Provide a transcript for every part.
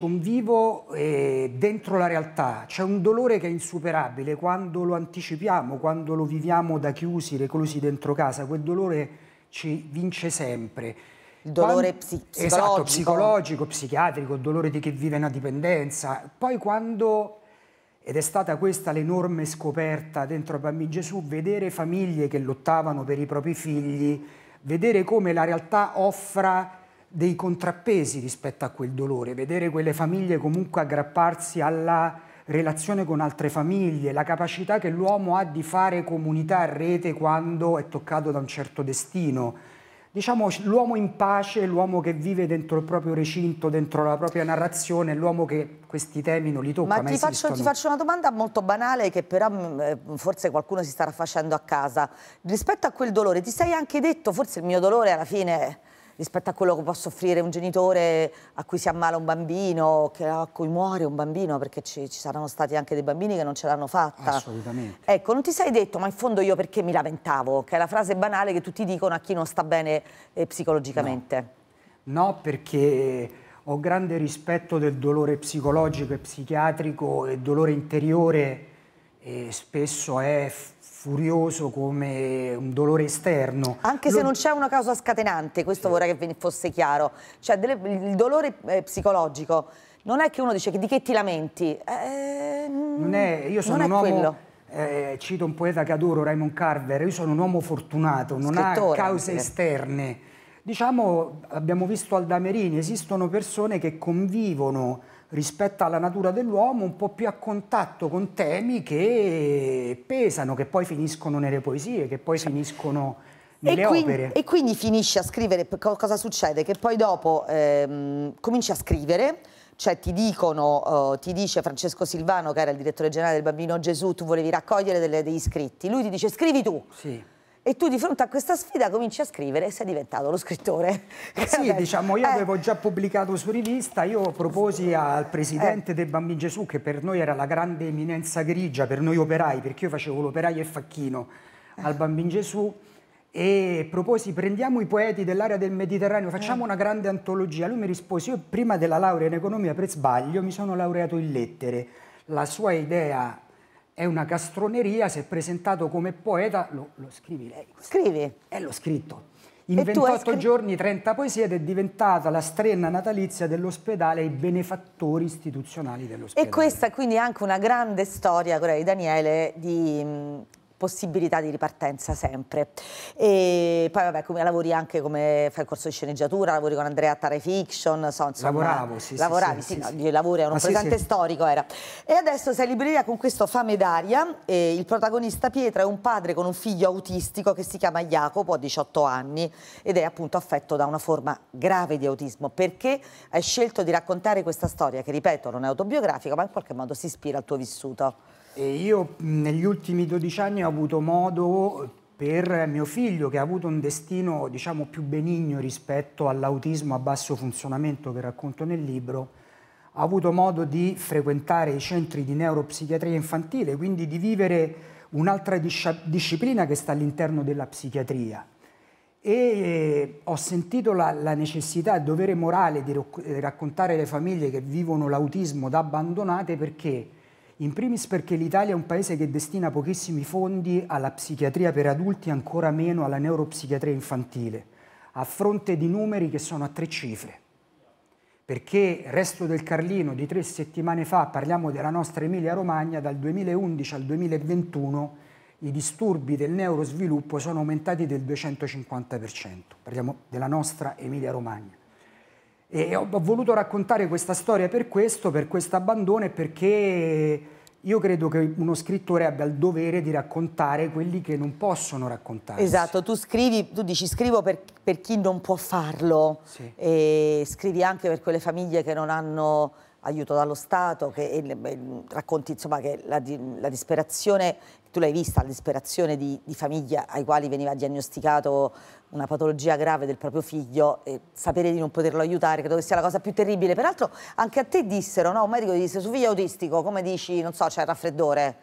Convivo eh, dentro la realtà, c'è un dolore che è insuperabile quando lo anticipiamo, quando lo viviamo da chiusi, reclusi dentro casa, quel dolore ci vince sempre. Il dolore quando, esatto, psicologico. Esatto, psicologico, psichiatrico, il dolore di chi vive una dipendenza. Poi quando, ed è stata questa l'enorme scoperta dentro Bambini Gesù, vedere famiglie che lottavano per i propri figli, vedere come la realtà offra dei contrappesi rispetto a quel dolore, vedere quelle famiglie comunque aggrapparsi alla relazione con altre famiglie, la capacità che l'uomo ha di fare comunità a rete quando è toccato da un certo destino. Diciamo l'uomo in pace, l'uomo che vive dentro il proprio recinto, dentro la propria narrazione, l'uomo che questi temi non li tocca. Ma, ma ti, faccio, ti, faccio, una domanda molto banale che però mm, eh, forse qualcuno si starà facendo a casa. Rispetto a quel dolore, ti sei anche detto, forse il mio dolore alla fine rispetto a quello che può soffrire un genitore a cui si ammala un bambino, a cui muore un bambino, perché ci, ci saranno stati anche dei bambini che non ce l'hanno fatta. Assolutamente. Ecco, non ti sei detto, ma in fondo io perché mi lamentavo? Che è la frase banale che tutti dicono a chi non sta bene eh, psicologicamente. No. no, perché ho grande rispetto del dolore psicologico e psichiatrico e dolore interiore e spesso è furioso come un dolore esterno. Anche Lo... se non c'è una causa scatenante, questo sì. vorrei che fosse chiaro. Cioè, delle, il dolore eh, psicologico non è che uno dice che, di che ti lamenti. Eh, non è, io sono non un uomo, quello. Eh, cito un poeta che adoro, Raymond Carver, io sono un uomo fortunato, non Scrittore, ha cause anche. esterne. Diciamo, abbiamo visto Aldamerini, esistono persone che convivono rispetto alla natura dell'uomo, un po' più a contatto con temi che pesano, che poi finiscono nelle poesie, che poi finiscono nelle e quindi, opere. E quindi finisci a scrivere, cosa succede? Che poi dopo ehm, cominci a scrivere, cioè ti dicono, uh, ti dice Francesco Silvano che era il direttore generale del Bambino Gesù, tu volevi raccogliere delle, degli iscritti, lui ti dice scrivi tu. Sì e tu di fronte a questa sfida cominci a scrivere e sei diventato lo scrittore. Eh sì, diciamo, io eh. avevo già pubblicato su rivista, io proposi al presidente eh. del Bambino Gesù, che per noi era la grande eminenza grigia, per noi operai, perché io facevo l'operaio e facchino eh. al Bambino Gesù, e proposi prendiamo i poeti dell'area del Mediterraneo, facciamo eh. una grande antologia. Lui mi rispose, io prima della laurea in economia per sbaglio mi sono laureato in lettere, la sua idea è una castroneria, si è presentato come poeta, lo, lo scrivi lei. Scrivi? E eh, l'ho scritto. In e 28 giorni 30 poesie ed è diventata la strenna natalizia dell'ospedale e i benefattori istituzionali dell'ospedale. E questa quindi è anche una grande storia, quella di Daniele, di possibilità di ripartenza sempre. E poi vabbè, come, lavori anche come fai il corso di sceneggiatura, lavori con Andrea Tare Fiction, so, insomma, lavoravo, sì, lavoravi, sì, sì, sì, ah, sì. No, era un presente storico era. E adesso sei libreria con questo Fame d'aria e il protagonista Pietro è un padre con un figlio autistico che si chiama Jacopo, ha 18 anni ed è appunto affetto da una forma grave di autismo. Perché hai scelto di raccontare questa storia che, ripeto, non è autobiografica, ma in qualche modo si ispira al tuo vissuto? E io negli ultimi 12 anni ho avuto modo per mio figlio che ha avuto un destino diciamo più benigno rispetto all'autismo a basso funzionamento che racconto nel libro, ha avuto modo di frequentare i centri di neuropsichiatria infantile, quindi di vivere un'altra disciplina che sta all'interno della psichiatria. E eh, ho sentito la, la necessità e dovere morale di raccontare alle famiglie che vivono l'autismo da abbandonate perché in primis perché l'Italia è un paese che destina pochissimi fondi alla psichiatria per adulti e ancora meno alla neuropsichiatria infantile, a fronte di numeri che sono a tre cifre. Perché Resto del Carlino di tre settimane fa, parliamo della nostra Emilia Romagna, dal 2011 al 2021 i disturbi del neurosviluppo sono aumentati del 250%, parliamo della nostra Emilia Romagna. E ho voluto raccontare questa storia per questo, per questo abbandono e perché io credo che uno scrittore abbia il dovere di raccontare quelli che non possono raccontare. Esatto, tu scrivi, tu dici scrivo per, per chi non può farlo sì. e scrivi anche per quelle famiglie che non hanno aiuto dallo Stato, che, racconti insomma, che la, la disperazione, tu l'hai vista, la disperazione di, di famiglie ai quali veniva diagnosticato una patologia grave del proprio figlio e sapere di non poterlo aiutare credo che sia la cosa più terribile. Peraltro anche a te dissero, no? un medico ti disse, suo figlio è autistico, come dici, non so, c'è il raffreddore?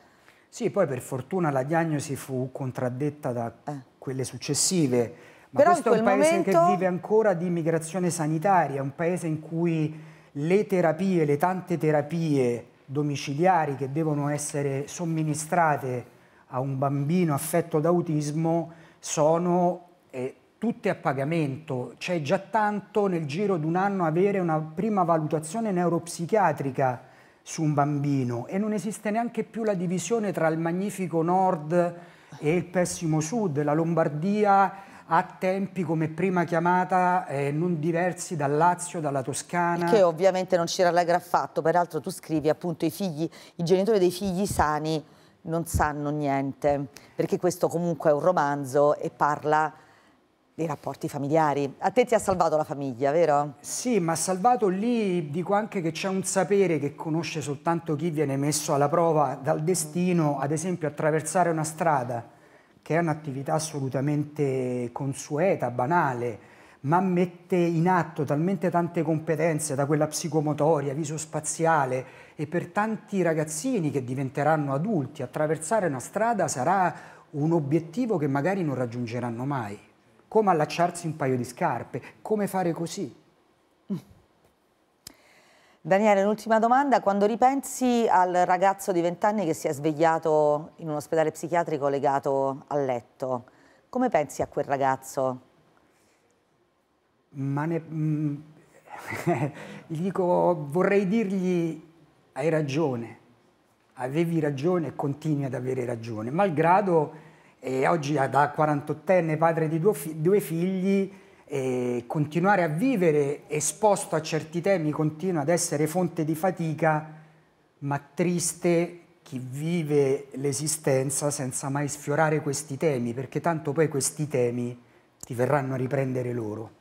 Sì, poi per fortuna la diagnosi fu contraddetta da eh. quelle successive, ma Però questo è un paese momento... che vive ancora di immigrazione sanitaria, un paese in cui le terapie, le tante terapie domiciliari che devono essere somministrate a un bambino affetto da autismo sono eh, tutte a pagamento. C'è già tanto nel giro di un anno avere una prima valutazione neuropsichiatrica su un bambino e non esiste neanche più la divisione tra il magnifico nord e il pessimo sud, la Lombardia ha tempi come prima chiamata eh, non diversi dal Lazio, dalla Toscana. Che ovviamente non ci rallegra affatto, peraltro tu scrivi appunto i figli, i genitori dei figli sani non sanno niente, perché questo comunque è un romanzo e parla dei rapporti familiari. A te ti ha salvato la famiglia, vero? Sì, ma salvato lì dico anche che c'è un sapere che conosce soltanto chi viene messo alla prova dal destino, ad esempio attraversare una strada che è un'attività assolutamente consueta, banale, ma mette in atto talmente tante competenze, da quella psicomotoria, visospaziale, e per tanti ragazzini che diventeranno adulti, attraversare una strada sarà un obiettivo che magari non raggiungeranno mai. Come allacciarsi un paio di scarpe, come fare così. Mm. Daniele, un'ultima domanda. Quando ripensi al ragazzo di 20 anni che si è svegliato in un ospedale psichiatrico legato al letto, come pensi a quel ragazzo? Ma ne... Mm, gli dico, vorrei dirgli hai ragione, avevi ragione e continui ad avere ragione, malgrado eh, oggi da 48enne padre di due, figli continuare a vivere esposto a certi temi continua ad essere fonte di fatica, ma triste chi vive l'esistenza senza mai sfiorare questi temi, perché tanto poi questi temi ti verranno a riprendere loro.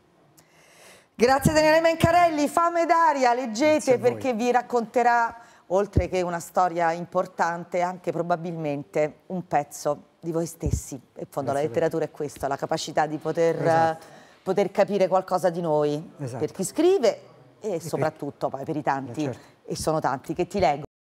Grazie Daniele Mencarelli, fame d'aria, leggete perché vi racconterà, oltre che una storia importante, anche probabilmente un pezzo di voi stessi. In fondo Grazie la letteratura è questa, la capacità di poter... Esatto poter capire qualcosa di noi, esatto. per chi scrive e, e soprattutto per... poi per i tanti, eh, certo. e sono tanti, che ti leggono.